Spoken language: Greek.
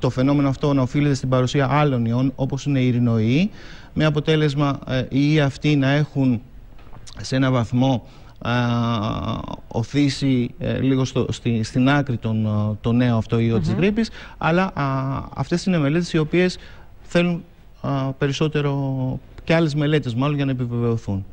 το φαινόμενο αυτό να οφείλεται στην παρουσία άλλων ιών, όπως είναι η ειρηνοή, με αποτέλεσμα ε, οι ιοί αυτοί να έχουν σε ένα βαθμό οθήσει ε, λίγο στο, στην άκρη τον, ε, το νέο αυτό ιό mm -hmm. της γρήπης, αλλά α, αυτές είναι μελέτες οι οποίες θέλουν περισσότερο και άλλες μελέτες μάλλον για να επιβεβαιωθούν.